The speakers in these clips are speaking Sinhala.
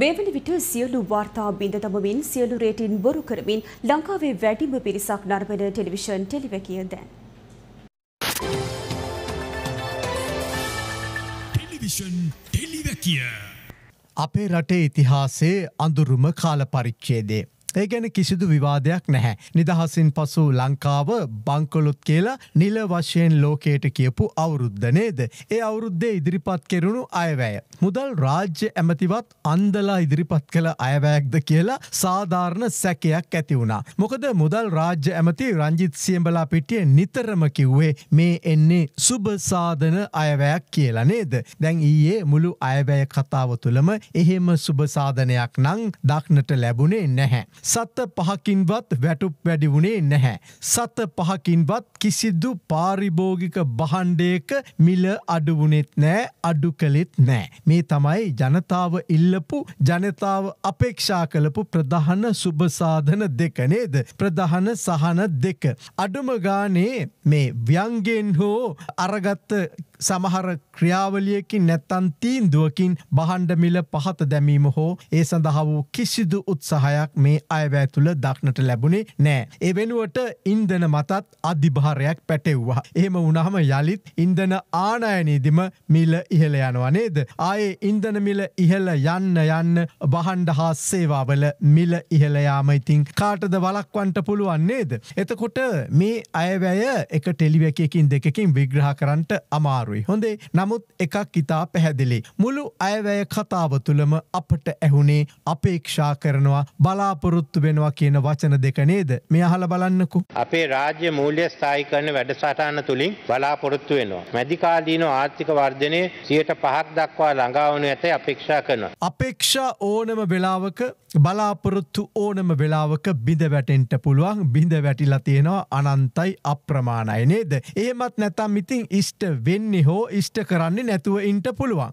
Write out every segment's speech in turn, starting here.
මෙවැනි විට සියලු වාර්තා බිඳ දමමින් සියලු රේටින් බොරු කරමින් ලංකාවේ වැඩිම පිරිසක් නරඹන ටෙලිවිෂන් ටෙලිවැකිය දැන්. ටෙලිවිෂන් ටෙලිවැකිය අපේ රටේ ඉතිහාසයේ අඳුරුම කාල පරිච්ඡේදයේ ඒ ගැන කිසිදු විවාදයක් නැහැ. නිදහසින් පසු ලංකාව බංකොලොත් කියලා නිල වශයෙන් ලෝකයට කියපු අවුරුද්ධ නේද. ඒ අවුරුද්දේ ඉදිරිපත් කෙරුණු අයවැය. මුදල් රාජ්‍ය ඇමතිවත් අන්දලා ඉදිරිපත් කළ අයවැයක්ද කියලා සාධාරණ සැකයක් ඇති වුණා. මොකද මුදල් රාජ්‍ය ඇමති රංජිත් සියම්බලා පිටිය නිතරම කිව්වේ මේ එන්නේ සුභසාධන අයවැයක් කියලා නේද. දැන් ඊයේ මුළු අයවැය කතාව තුළම එහෙම සුභසාධනයක් නං දක්නට ලැබුණේ නැහැ. සත පහකින්වත් වැටුප් වැඩි වුණේ නැහැ. සත පහකින්වත් කිසිදු පාරිභෝගික බහණ්ඩයක මිල අඩුවුනෙත් නෑ අඩු කළෙත් නෑ. මේ තමයි ජනතාව ඉල්ලපු ජනතාව අපේක්ෂා කළපු ප්‍රධහන සුභසාධන දෙක නේද. ප්‍රධහන සහන දෙක. අඩුම ගානේ මේ ව්‍යන්ගෙන් හෝ අරගත්ත සමහර ක්‍රියාවලියකින් නැත්තන් තීන්දුවකින් බහන්්ඩමිල පහත දැමීම හෝ ඒ සඳහා වූ කිසිදු උත්සාහයක් මේ අයවැෑ තුළ දක්නට ලැබුණේ නෑ. එවෙනුවට ඉන්දන මතත් අධිභාරයක් පැටෙව්වා. එහෙම උනහම යළිත් ඉන්දන ආනයනීදිම මිල ඉහළ යනවා නේද. ආයේ ඉන්දනමිල ඉහළ යන්න යන්න බහන්ඩ හා සේවාවල මිල ඉහළයාමයිතින් කාටද වලක්වන්ට පුළුවන් නේද. එතකොට මේ අයවැය එක ටෙලිවැකකින් දෙකකින් විග්‍රහ කරන්නට අමාරු. අමාරුයි. හොඳේ නමුත් එකක් ඉතා පැහැදිලි. මුළු අයවැය කතාව තුළම අපට ඇහුනේ අපේක්ෂා කරනවා බලාපොරොත්තු වෙනවා කියන වචන දෙක නේද මේ අහල බලන්නකු. අපේ රාජ්‍ය මූල්‍ය ස්ථායි කරන වැඩසටහන තුළින් බලාපොරොත්තු වෙනවා. මැදිකාදීන ආර්ථික වර්ධනය සියට පහක් දක්වා ළඟාවනු ඇත අපේක්ෂා කරනවා. අපේක්ෂා ඕනම වෙලාවක බලාපොරොත්තු ඕනම වෙලාවක බිඳ වැටෙන්ට පුළුවන් බිඳ වැටිලා තියෙනවා අනන්තයි අප්‍රමාණයි නේද. ඒමත් නැතම් ඉතින් ඉස්ට වෙන්නේ කරන්නේ හෝ ඉෂ්ට කරන්නේ නැතුව ඉන්ට පුළුවන්.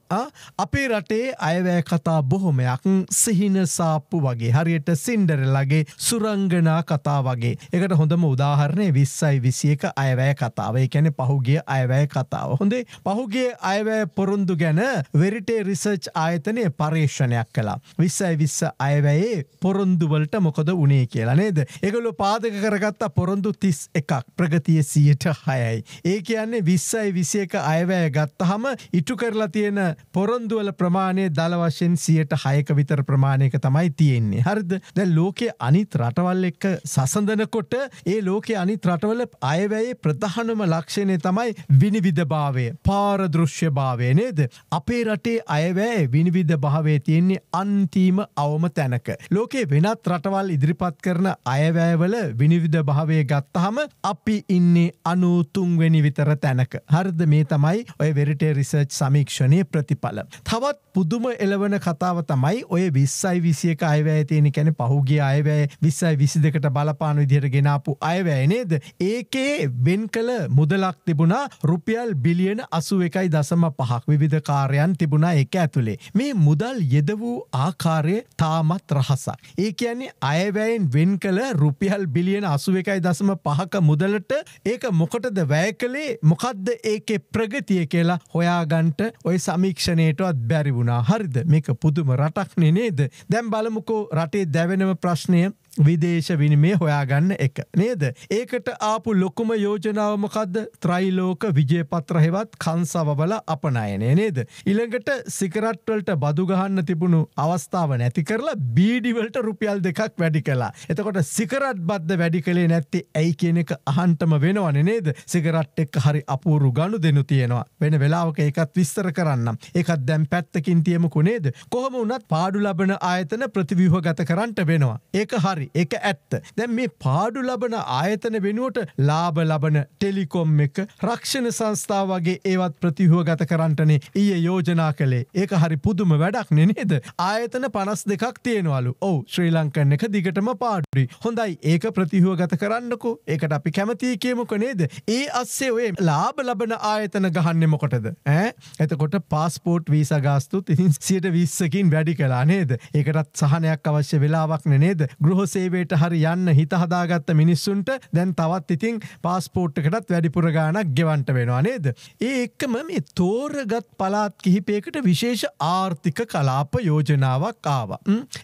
අපේ රටේ අයවැෑ කතා බොහොමයක් සිහින සාප්පු වගේ හරියට සින්ඩරලගේ සුරංගනා කතා වගේ. එකට හොඳම උදාහරණය විස්සයි විසියක අයවැෑ කතාවයි කැන පහුගේ අයවැෑ කතාව. හොඳේ පහුගේ අයවැෑ පොරුන්දු ගැන වෙරිටේ රිසර්ච් ආයතනය පර්ේෂණයක් කලා. විස්සයි විස්ස අයවැයේ පොරොන්දුවලට මොකද උනේ කියලා නේද. එගොලු පාදක කරගත්තා පොරොන්දු තිස් එකක් ප්‍රගතිය සියට හයයි. ඒ කියන්නේ විස්සයි විසියක අය අයවැය ගත්තහම ඉටු කරලා තියෙන පොරොන්දුවල ප්‍රමාණය දළ වශයෙන් සියයට හයක විතර ප්‍රමාණයක තමයි තියෙන්නේ හරිද දැ ලෝකයේ අනිත් රටවල් එක්ක සසඳනකොට ඒ ලෝකෙ අනිත් රටවල අයවැයේ ප්‍රධහනම ලක්ෂණය තමයි විනිවිධ භාවය පාරදෘශ්‍ය භාවය නේද අපේ රටේ අයවැෑ විනිවිධ භාවේ තියෙන්නේ අන්තිම අවම තැනක ලෝකේ වෙනත් රටවල් ඉදිරිපත් කරන අයවෑවල විනිවිධ භාවය ගත්තහම අපි ඉන්නේ අනුතුන්වෙනි විතර තැනක හරිද මේ තම තමයි ඔය වෙරිටේ රිසර්ච් සමීක්ෂණය ප්‍රතිඵල. තවත් පුදුම එලවන කතාව තමයි ඔය විස්සයි විසියක අයවැය තියෙන කැන පහුගේ අයවැය විස්සයි විසි දෙකට බලපාන විදිහට ගෙනාපු අයවැය නේද. ඒකේ වෙන් කළ මුදලක් තිබුණා රුපියල් බිලියන අසු එකයි දසම පහක් විධ කාරයන් තිබුණා එක ඇතුළේ. මේ මුදල් යෙද වූ ආකාරය තාමත් රහසක්. ඒ කියන්නේ අයවැයෙන් වෙන් කළ රුපියල් බිලියන අසුව එකයි දසම පහක මුදලට ඒක මොකටද වැය කළේ මොකක්ද ඒකෙ ප්‍රග ප්‍රගතිය කියලා හොයාගන්ට ඔය සමීක්ෂණයටත් බැරිවුණා හරිද මේක පුදුම රටක්නේ නේද දැම් බලමුකෝ රටේ දැවෙනම ප්‍රශ්නය විදේශ විනිමේ හොයාගන්න එක නේද. ඒකට ආපු ලොකුම යෝජනාවමකද ත්‍රයිලෝක විජයපත්‍රහෙවත් කංසවබල අපනයනය නේද. ඉළඟට සිකරට්වලට බදුගහන්න තිබුණු අවස්ථාව නැති කරලා බීඩිවලට රුපියල් දෙකක් වැඩි කලා. එතකොට සිකරට් බද්ධ වැඩි කළේ නැත්ති ඇයි කියන එක අහන්ටම වෙනවන නේද සිකරට් එක් හරි අපූරු ගණු දෙනුතිය තියෙනවා වෙන වෙලාවක එකත් විස්තර කරන්න එකත් දැම් පැත්තකින් තියමුකු නේද කොහම වනත් පාඩු ලබන ආයතන ප්‍රතිවිහෝ ගත කරන්නට වෙනවා ඒක හරි එක ඇත්ත දැන් මේ පාඩු ලබන ආයතන වෙනුවට ලාබ ලබන ටෙලිකොම් එක රක්ෂණ සංස්ථා වගේ ඒවත් ප්‍රතිහෝ ගත කරන්නටනේ ඊය යෝජනා කළේ ඒක හරි පුදුම වැඩක් නෙනේද ආයතන පනස් දෙකක් තියෙනවලු ඔව ශ්‍රී ලංකන්න එක දිගටම පාඩුරි හොඳයි ඒක ප්‍රතිහෝ ගත කරන්නකෝ ඒකට අපි කැමතිය කියමුක නේද ඒ අස්සේ ඔය ලාබ ලබන ආයතන පණ ගහන්න මොකටද ඇ එතකොට පාස්පෝට් වීස ගාස්තුත් ඉතින් සියට විස්සකින් වැඩි කලා නේද ඒකටත් සහනයක් අවශ්‍ය වෙලාවක් නේද ගෘහසේවයට හරි යන්න හිතහදාගත්ත මිනිස්සුන්ට දැන් තවත් ඉතිං පාස්පෝට්ටකටත් වැඩිපුරගානක් ගෙවන්ට වෙනවා නේද ඒ එක්කම මේ තෝරගත් පලාත් කිහිපයකට විශේෂ ආර්ථික කලාප යෝජනාවක් ආවා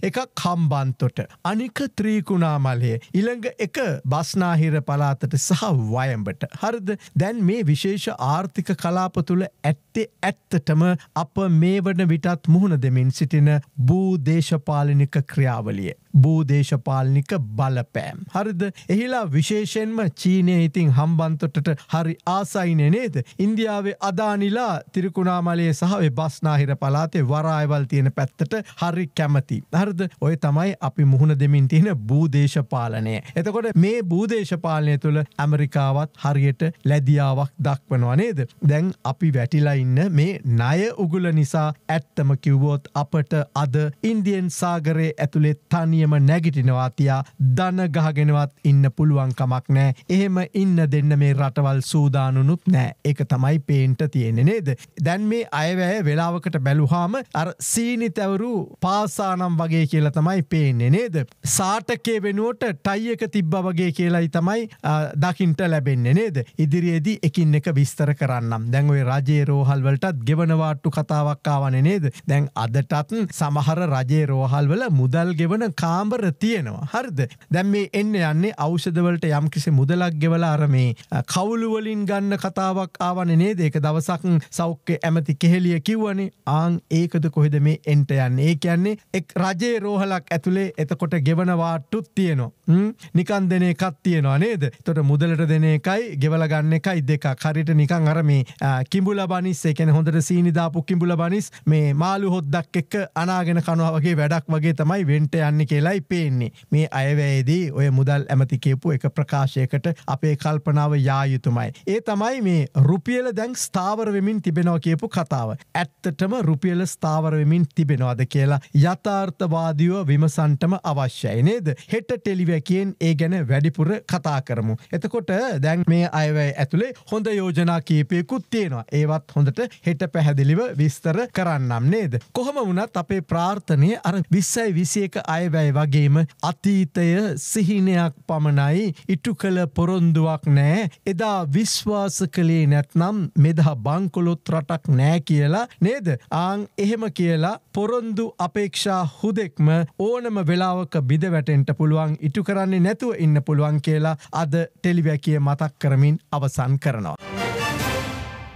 එක කම්බන්තොට අනික ත්‍රීකුණා මලයේ ඉළඟ එක බස්නාහිර පලාතට සහ වයම්බට හරිද දැන් මේ විශේෂ ආර්ථික කලාප තුළ ඇත් ඇත්තේ ඇත්තටම අප මේ වන විටත් මුහුණ දෙමින් සිටින භූදේශපාලනික ක්‍රියාවලිය. භූදේශපාලනික බලපෑම්. හරිද එහිලා විශේෂෙන්ම චීනය ඉතිං හම්බන්තොටට හරි ආසයිනය නේද. ඉන්දියාවේ අදානිලා තිරිකුණාමලයේ සහවේ බස්නාහිර පලාතේ වරායවල් තියෙන පැත්තට හරි කැමති. හරද ඔය තමයි අපි මුහුණ දෙමින් තියෙන භූදේශපාලනය. එතකොට මේ භූදේශපාලනය තුළ ඇමරිකාවත් හරියට ලැදියාවක් දක්වනවා නේද. දැන් අපි වැටිලයි ඉන්න මේ ණය උගුල නිසා ඇත්තම කිව්වොත් අපට අද ඉන්දියන් සාගරයේ ඇතුළේ තනියම නැගිටිනවා තියා දන ගහගෙනවත් ඉන්න පුළුවන් කමක් නෑ. එහෙම ඉන්න දෙන්න මේ රටවල් සූදානුනුත් නෑ. ඒක තමයි පේන්ට තියෙන්නේ නේද? දැන් මේ අයවැය වෙලාවකට බැලුවාම අර සීනි තැවරු පාසානම් වගේ කියලා තමයි පේන්නේ නේද? සාටකේ වෙනුවට ටයි එක තිබ්බ වගේ කියලයි තමයි දකින්ට ලැබෙන්නේ නේද? ඉදිරියේදී එකින් එක විස්තර කරන්නම්. දැන් ඔය රජයේ රෝහල් රෝහල්වලටත් ගෙවනවාට්ටු කතාවක් ආවන නේද දැන් අදටත් සමහර රජේ රෝහල්වල මුදල් ගෙවන කාම්බර තියෙනවා හරිද දැම් මේ එන්න යන්නේ අවෂදවලට යම් කිසි මුදලක් ගෙවලා අරමේ කවුලුවලින් ගන්න කතාවක් ආවන නේද ඒක දවසක් සෞඛ්‍ය ඇමති කෙහෙලිය කිව්වනේ ආං ඒකද කොහෙද මේ එන්ට යන්න ඒ කියන්නේ එක් රජේ රෝහලක් ඇතුළේ එතකොට ගෙවනවාට්ටුත් තියෙනවා නිකන් දෙන එකත් තියෙනවා නේද තොට මුදලට දෙන එකයි ගෙවලගන්න එකයි දෙක කරට නිකං අරමේ කිඹුල බනිස්ස ඒකැන හොඳට සීනිදාපු කිඹුල බනිස් මේ මාළු හොද්දක් එක්ක අනාගෙන කනවාගේ වැඩක් වගේ තමයි වෙන්ට යන්න කියලායි පේන්නේ මේ අයවැයේදී ඔය මුදල් ඇමති කියපු එක ප්‍රකාශයකට අපේ කල්පනාව යායුතුමයි. ඒ තමයි මේ රුපියල දැන් ස්ථාවරවෙමින් තිබෙනවා කියපු කතාව. ඇත්තටම රුපියල ස්ථාවරවෙමින් තිබෙනවාද කියලා යථාර්ථවාදීව විමසන්ටම අවශ්‍යයි නේද හෙට ටෙලිවැකෙන් ඒ ගැන වැඩිපුර කතා කරමු. එතකොට දැන් මේ අයවැ ඇතුළේ හොඳ යෝජනා කීපයකුත් තියෙනවා ඒවත් හොඳට ගැනත් හෙට පැහැදිලිව විස්තර කරන්නම් නේද. කොහොම වුණත් අපේ ප්‍රාර්ථනය අර විස්සයි විසියක අයවැය වගේම අතීතය සිහිනයක් පමණයි ඉටු කළ පොරොන්දුවක් නෑ එදා විශ්වාස කළේ නැත්නම් මෙදා බංකොලොත් රටක් නෑ කියලා නේද ආං එහෙම කියලා පොරොන්දු අපේක්ෂා හුදෙක්ම ඕනම වෙලාවක බිදවැටෙන්ට පුළුවන් ඉටු කරන්නේ නැතුව ඉන්න පුළුවන් කියලා අද ටෙලිවැකිය මතක් කරමින් අවසන් කරනවා.